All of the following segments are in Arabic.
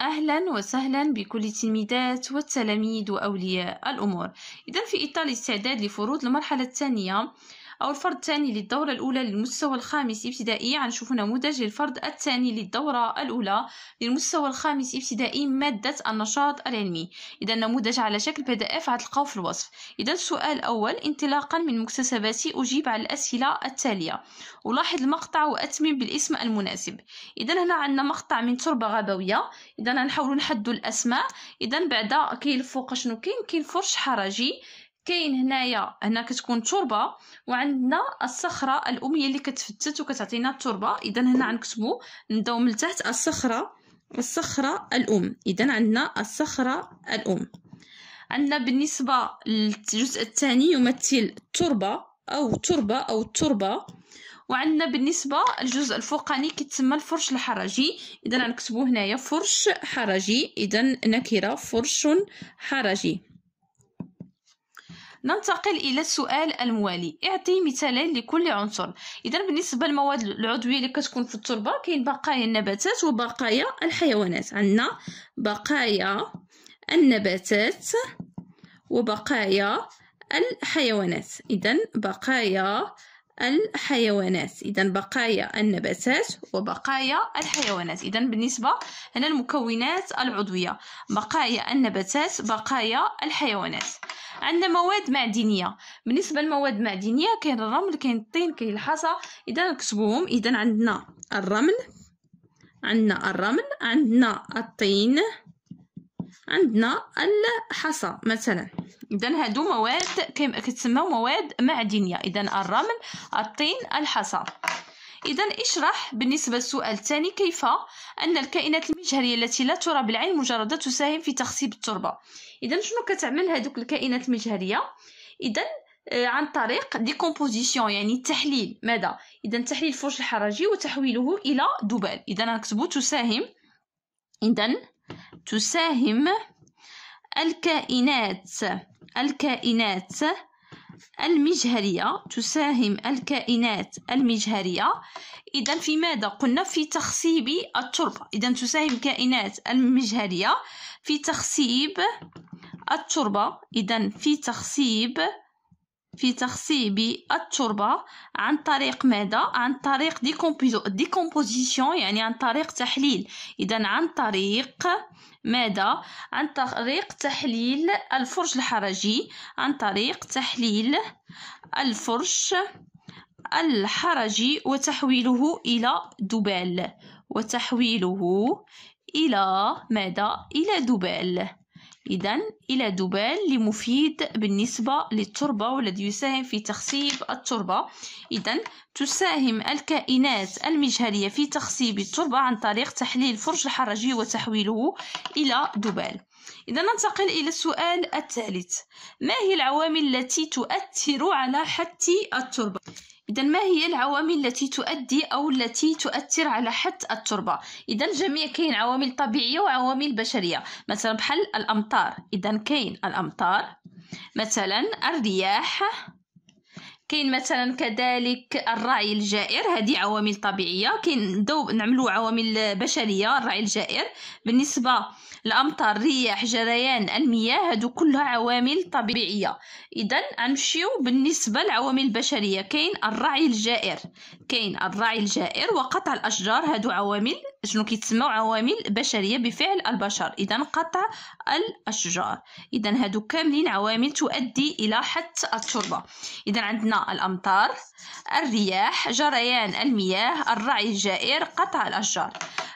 أهلا وسهلا بكل التلميذات والتلاميذ وأولياء الأمور إذا في إطار الاستعداد لفروض المرحلة الثانية أو الفرد الثاني للدورة الأولى للمستوى الخامس ابتدائي غنشوفو نموذج للفرد الثاني للدورة الأولى للمستوى الخامس ابتدائي مادة النشاط العلمي إذا النموذج على شكل بي دي اف غتلقاو في الوصف إذا السؤال الأول انطلاقا من مكتسباتي أجيب على الأسئلة التالية ولاحظ المقطع وأتمم بالاسم المناسب إذا هنا عندنا مقطع من تربة غابوية إذا غنحاولو نحدو الأسماء إذا بعدا كاين فوق شنو كاين كاين فرش حرجي كاين هنايا هنا كتكون تربه وعندنا الصخره الاميه اللي كتفتت وكتعطينا التربه اذا هنا غنكتبوا نبداو من تحت الصخره الصخره الام اذا عندنا الصخره الام عندنا بالنسبه للجزء الثاني يمثل التربه او تربه او التربه وعندنا بالنسبه الجزء الفوقاني كيتسمى الفرش الحرجي اذا غنكتبوا هنايا فرش حرجي اذا نكره فرش حرجي ننتقل إلى السؤال الموالي اعطي مثالين لكل عنصر إذا بالنسبة للمواد العضوية اللي كتكون في التربة كاين بقايا النباتات وبقايا الحيوانات عندنا بقايا النباتات وبقايا الحيوانات إذا بقايا الحيوانات إذا بقايا النباتات وبقايا الحيوانات إذا بالنسبة هنا المكونات العضوية بقايا النباتات بقايا الحيوانات عندنا مواد معدنيه بالنسبه للمواد المعدنيه كاين الرمل كاين الطين كاين الحصى اذا نكتبوهم اذا عندنا الرمل عندنا الرمل عندنا الطين عندنا الحصى مثلا اذا هادو مواد كتسموا مواد معدنيه اذا الرمل الطين الحصى اذا اشرح بالنسبه للسؤال الثاني كيف ان الكائنات المجهريه التي لا ترى بالعين مجرد تساهم في تخصيب التربه اذا شنو كتعمل هذوك الكائنات المجهريه اذا آه، عن طريق ديكومبوزيسيون يعني التحليل ماذا اذا تحليل الفرش الحرجي وتحويله الى دبال اذا نكتبو تساهم اذا تساهم الكائنات الكائنات المجهرية تساهم الكائنات المجهرية إذا في ماذا قلنا في تخصيب التربة إذا تساهم الكائنات المجهرية في تخصيب التربة إذا في تخصيب في تخصيب التربة عن طريق ماذا؟ عن طريق ديكومبوزيسيون يعني عن طريق تحليل إذا عن طريق ماذا؟ عن طريق تحليل الفرش الحرجي عن طريق تحليل الفرش الحرجي وتحويله إلى دبال وتحويله إلى ماذا؟ إلى دبال إذا إلى دبال لمفيد بالنسبة للتربة والذي يساهم في تخصيب التربة إذا تساهم الكائنات المجهرية في تخصيب التربة عن طريق تحليل فرج الحرجي وتحويله إلى دبال إذا ننتقل إلى السؤال الثالث ما هي العوامل التي تؤثر على حتي التربة إذا ما هي العوامل التي تؤدي أو التي تؤثر على حد التربة؟ إذا الجميع كاين عوامل طبيعية وعوامل بشرية، مثلا بحال الأمطار، إذا كاين الأمطار، مثلا الرياح، كاين مثلا كذلك الرعي الجائر هذه عوامل طبيعيه كاين نبداو نعملو عوامل بشريه الرعي الجائر بالنسبه الامطار الرياح جريان المياه هادو كلها عوامل طبيعيه اذا غنمشيو بالنسبه للعوامل البشريه كاين الرعي الجائر كاين الرعي الجائر وقطع الاشجار هادو عوامل شنو كيتسموا عوامل بشريه بفعل البشر اذا قطع الاشجار اذا هادو كاملين عوامل تؤدي الى حتى التربه اذا عندنا الامطار الرياح جريان المياه الرعي الجائر قطع الاشجار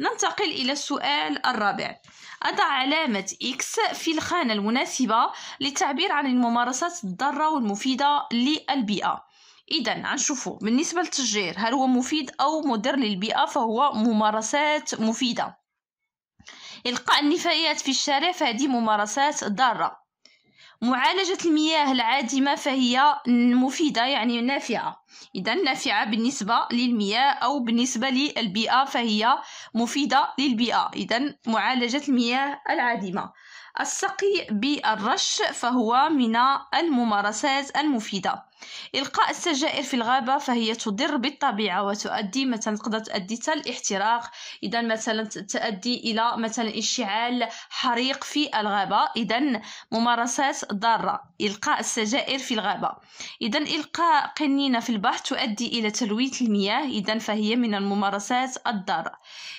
ننتقل إلى السؤال الرابع أضع علامة إكس في الخانة المناسبة للتعبير عن الممارسات الضارة والمفيدة للبيئة إذا نشوفه بالنسبة للتشجير هل هو مفيد أو مضر للبيئة فهو ممارسات مفيدة إلقاء النفايات في الشارع فهذه ممارسات ضارة معالجة المياه العادمة فهي مفيدة يعني نافعة إذا نافعة بالنسبة للمياه أو بالنسبة للبيئة فهي مفيدة للبيئة إذا معالجة المياه العادمة السقي بالرش فهو من الممارسات المفيدة إلقاء السجائر في الغابة فهي تضر بالطبيعة وتؤدي مثلا تقدر تؤدي حتى الاحتراق إذا مثلا تؤدي إلى مثلا اشتعال حريق في الغابة إذا ممارسات ضارة إلقاء السجائر في الغابة إذا إلقاء قنينة في البحر تؤدي إلى تلويث المياه إذا فهي من الممارسات الضارة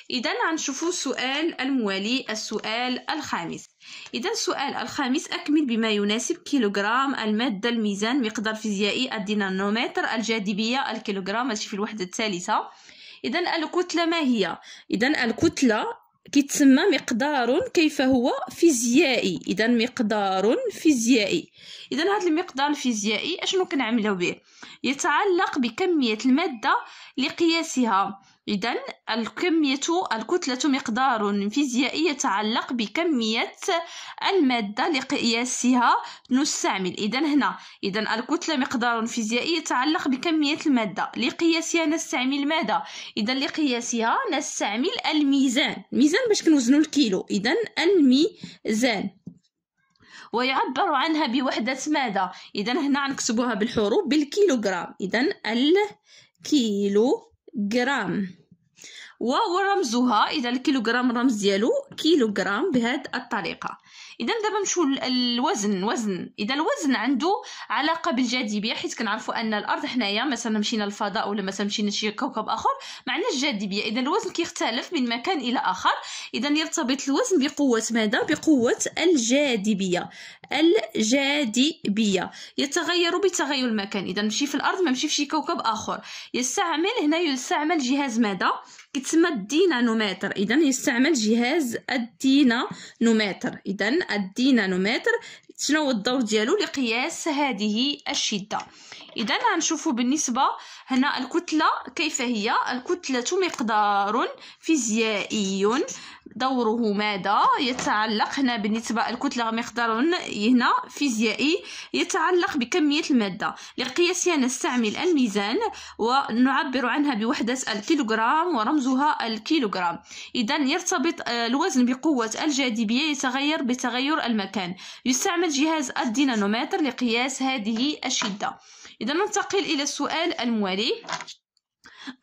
إذا غنشوفو السؤال الموالي السؤال الخامس إذا السؤال الخامس أكمل بما يناسب كيلوغرام المادة الميزان مقدار فيزيائي الدينامومتر الجاذبية الكيلوغرام ماشي في الوحدة الثالثة إذا الكتلة ما هي إذا الكتلة كيتسمى مقدار كيف هو فيزيائي اذا مقدار فيزيائي اذا هذا المقدار الفيزيائي اشنو كنعملو به يتعلق بكميه الماده لقياسها إذا الكمية الكتلة مقدار فيزيائي يتعلق بكمية المادة لقياسها نستعمل إذا هنا إذا الكتلة مقدار فيزيائي يتعلق بكمية المادة لقياسها نستعمل ماذا إذا لقياسها نستعمل الميزان ميزان باش كنوزنو الكيلو إذا الميزان ويعبر عنها بوحدة ماذا إذا هنا نكتبوها بالحروف بالكيلوغرام إذا الكيلو جرام وهو رمزها إذا الكيلوغرام الرمز ديالو كيلوغرام بهذه الطريقة اذا دابا نمشيو الوزن وزن اذا الوزن عنده علاقه بالجاذبيه حيت كنعرفوا ان الارض حنايا مثلا مشينا للفضاء ولا مثلا مشينا شي كوكب اخر ما عندناش جاذبيه اذا الوزن كيختلف من مكان الى اخر اذا يرتبط الوزن بقوه ماذا بقوه الجاذبيه الجاذبيه يتغير بتغير المكان اذا نمشي في الارض ما نمشي في شي كوكب اخر يستعمل هنا يستعمل جهاز ماذا كيتسمى الدينانومتر اذا يستعمل جهاز الدينانومتر اذا اذا الدينانومتر شنو هو الدور ديالو لقياس هذه الشده اذا غنشوفوا بالنسبه هنا الكتله كيف هي الكتله مقدار فيزيائي دوره ماذا يتعلق هنا بالنسبة الكتلة مقدار هنا فيزيائي يتعلق بكمية المادة لقياسها نستعمل الميزان ونعبر عنها بوحدة الكيلوغرام ورمزها الكيلوغرام إذا يرتبط آه، الوزن بقوة الجاذبية يتغير بتغير المكان يستعمل جهاز الدينانومتر لقياس هذه الشدة إذا ننتقل إلى السؤال الموالي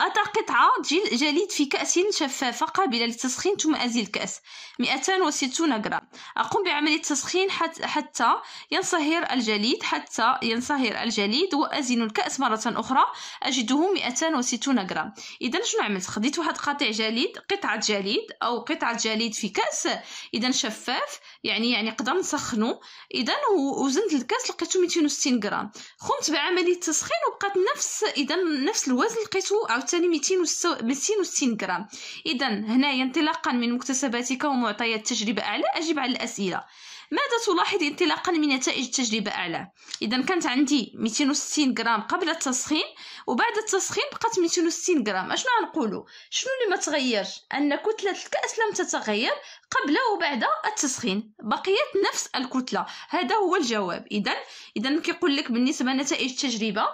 أتى قطعة جليد في كأس شفافة قابلة للتسخين ثم أزيل الكأس 260 غرام أقوم بعملية التسخين حتى ينصهر الجليد حتى ينصهر الجليد وأزن الكأس مرة أخرى أجده 260 غرام إذا شنو عملت خديت واحد قطع جليد قطعة جليد أو قطعة جليد في كأس إذا شفاف يعني يعني قدر نسخنو إذا وزنت الكأس لقيته 260 غرام قمت بعملية التسخين وبقات نفس إذا نفس الوزن لقيته عاوتاني 260 غرام اذا هنايا انطلاقا من مكتسباتك ومعطيات التجربه اعلى اجب على الاسئله ماذا تلاحظ انطلاقا من نتائج التجربه اعلى اذا كانت عندي 260 غرام قبل التسخين وبعد التسخين بقات 260 غرام اشنو غنقولوا شنو اللي ما تغيرش ان كتله الكاس لم تتغير قبل وبعد التسخين بقيت نفس الكتله هذا هو الجواب اذا اذا كيقول لك بالنسبه لنتائج التجربه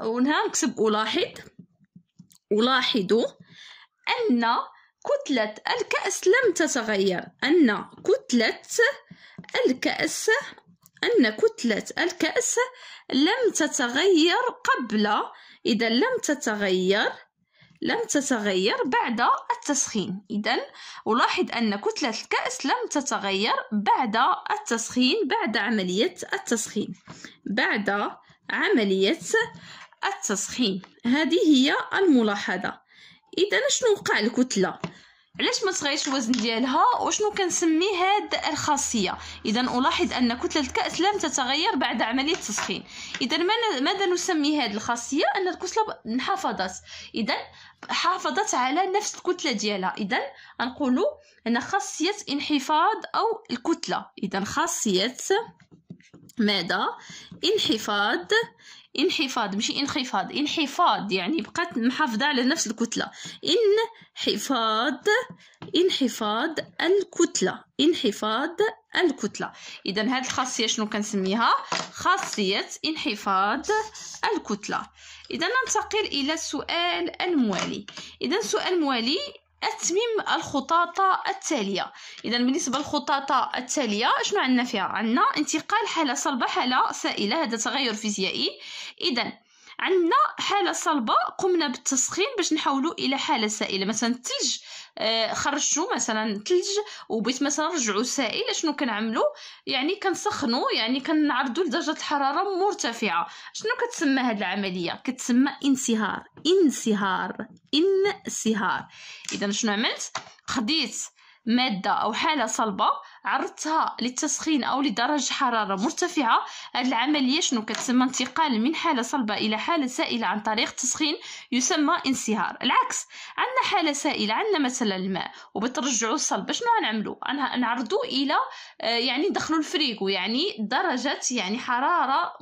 ونها نكتب الاحظ ولاحظوا أن كتلة الكأس لم تتغير أن كتلة الكأس أن كتلة الكأس لم تتغير قبل إذا لم تتغير لم تتغير بعد التسخين إذا ألاحظ أن كتلة الكأس لم تتغير بعد التسخين بعد عملية التسخين بعد عملية التسخين هذه هي الملاحظه اذا شنو وقع الكتله علاش ما تغيرش الوزن ديالها وشنو كنسمي هاد الخاصيه اذا الاحظ ان كتله الكاس لم تتغير بعد عمليه التسخين اذا ماذا نسمي هاد الخاصيه ان الكتله انحفظت اذا حافظت على نفس الكتله ديالها اذا نقولوا ان خاصيه انحفاظ او الكتله اذا خاصيه ماذا انحفاض انحفاض ماشي انخفاض انحفاض يعني بقات محافظة على نفس الكتلة انحفاض انحفاض الكتلة انحفاض الكتلة إذا هاد الخاصية شنو كنسميها خاصية انحفاض الكتلة إذا ننتقل إلى السؤال الموالي إذا السؤال الموالي أتمم الخطاطة التالية إذا بالنسبة للخطاطة التالية شنو عندنا فيها عندنا انتقال حالة صلبة حالة سائلة هذا تغير فيزيائي إذا عندنا حاله صلبه قمنا بالتسخين باش نحولوا الى حاله سائله مثلا الثلج آه، خرجتو مثلا الثلج وبيت مثلا رجعو سائل شنو كنعملو يعني كنسخنو يعني كنعرضو لدرجه الحراره مرتفعه شنو كتسمى هذه العمليه كتسمى انصهار انصهار انصهار اذا شنو عملت خديت ماده او حاله صلبه عرضتها للتسخين أو لدرجة حرارة مرتفعة هذه العملية شنو كتسمى انتقال من حالة صلبة إلى حالة سائلة عن طريق التسخين يسمى انصهار العكس عندنا حالة سائلة عندنا مثلا الماء وبترجعوا الصلبه شنو غنعملو نعرضو إلى آه، يعني ندخلو الفريكو يعني درجة يعني حرارة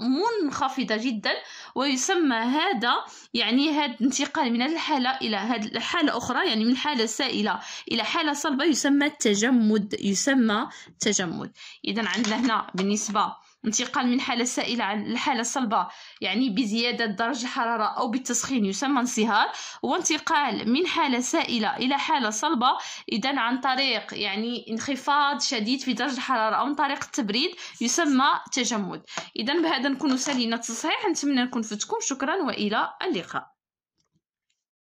منخفضة جدا ويسمى هذا يعني هذا انتقال من الحالة إلى هذه الحالة أخرى يعني من حالة سائلة إلى حالة صلبة يسمى التجمد يسمى تجمد اذا عندنا هنا بالنسبه انتقال من حالة سائلة لحالة صلبة يعني بزيادة درجة الحرارة أو بالتسخين يسمى انصهار وانتقال من حالة سائلة إلى حالة صلبة إذا عن طريق يعني انخفاض شديد في درجة الحرارة أو عن طريق التبريد يسمى تجمد إذا بهذا نكون سالينا التصحيح نتمنى نكون فتكم شكرا وإلى اللقاء